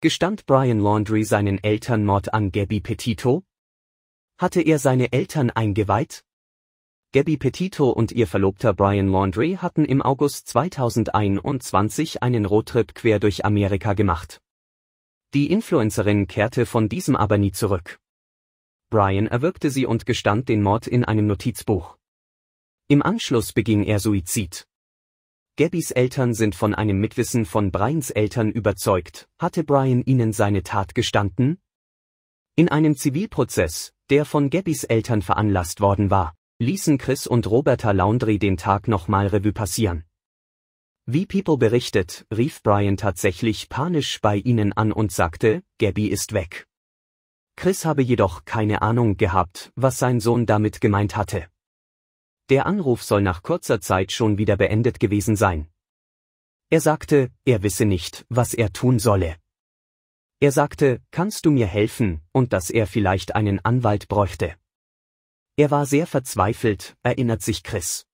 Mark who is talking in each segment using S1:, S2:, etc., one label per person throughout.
S1: Gestand Brian Laundrie seinen Elternmord an Gabby Petito? Hatte er seine Eltern eingeweiht? Gabby Petito und ihr Verlobter Brian Laundrie hatten im August 2021 einen Roadtrip quer durch Amerika gemacht. Die Influencerin kehrte von diesem aber nie zurück. Brian erwürgte sie und gestand den Mord in einem Notizbuch. Im Anschluss beging er Suizid. Gabbys Eltern sind von einem Mitwissen von Brians Eltern überzeugt. Hatte Brian ihnen seine Tat gestanden? In einem Zivilprozess, der von Gabbys Eltern veranlasst worden war, ließen Chris und Roberta Laundry den Tag nochmal Revue passieren. Wie People berichtet, rief Brian tatsächlich panisch bei ihnen an und sagte, Gabby ist weg. Chris habe jedoch keine Ahnung gehabt, was sein Sohn damit gemeint hatte. Der Anruf soll nach kurzer Zeit schon wieder beendet gewesen sein. Er sagte, er wisse nicht, was er tun solle. Er sagte, kannst du mir helfen, und dass er vielleicht einen Anwalt bräuchte. Er war sehr verzweifelt, erinnert sich Chris.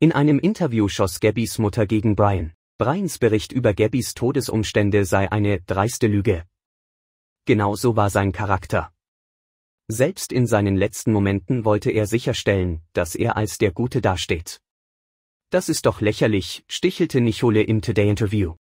S1: In einem Interview schoss Gabbys Mutter gegen Brian. Brians Bericht über Gabbys Todesumstände sei eine dreiste Lüge. Genauso war sein Charakter. Selbst in seinen letzten Momenten wollte er sicherstellen, dass er als der Gute dasteht. Das ist doch lächerlich, stichelte Nichole im Today-Interview.